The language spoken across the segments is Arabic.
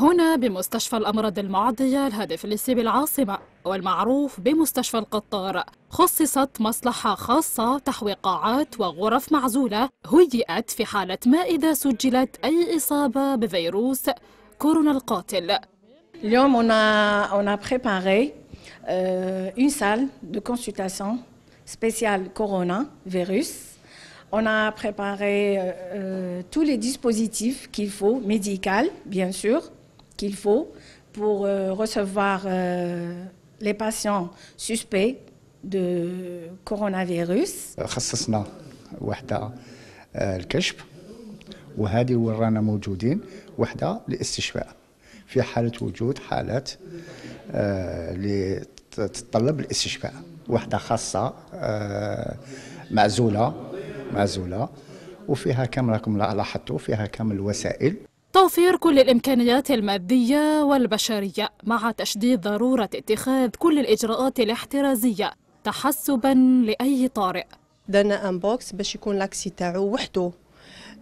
هنا بمستشفى الأمراض المعدية الهادف الليسي بالعاصمة والمعروف بمستشفى القطار خصصت مصلحة خاصة تحوي قاعات وغرف معزولة هيئت في حالة ما إذا سجلت أي إصابة بفيروس كورونا القاتل اليوم on a, on a préparé euh, une salle de consultation spéciale coronavirus. On a préparé euh, euh, tous les dispositifs qu'il faut, médical bien sûr, qu'il faut pour euh, recevoir euh, les patients suspects de coronavirus. خصصنا وحده آه، الكشف وهذه ورانا موجودين وحده الاستشفاء في حاله وجود حالات اللي آه، تتطلب الاستشفاء وحده خاصه آه، معزوله معزوله وفيها كامل راكم لاحظتوا فيها كامل الوسائل توفير كل الإمكانيات المادية والبشرية مع تشديد ضرورة اتخاذ كل الإجراءات الاحترازية تحسبا لأي طارئ درنا ان بوكس باش يكون لاكسي تاعو وحده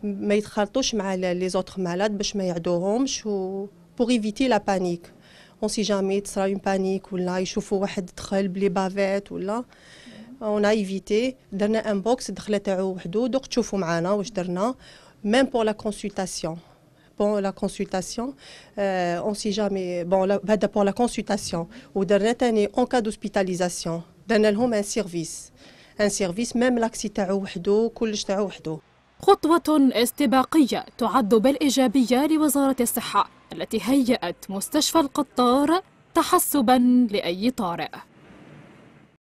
ما يتخلطوش مع لي زوتر مالاد باش ما يعدوهمش و بوغ ايفيتي لا بانيك اون سي جامي تصرا اون بانيك ولا يشوفوا واحد دخل بلي بافيت ولا اون ايفيتي درنا ان بوكس دخله تاعو وحده دوك تشوفوا معانا واش درنا ميم بور لا كونسلتاسيون بون لا كونسلتاسيون اون سي جامي بون هذا بون لا كونسلتاسيون ودرنا ثاني اون كا دوسبيتاليزاسيون درنا لهم ان سيرفيس ان سيرفيس ميم لاكسي تاعو وحده كلش تاعو وحده خطوة استباقية تعد بالإيجابية لوزارة الصحة التي هيأت مستشفى القطار تحسبا لأي طارئ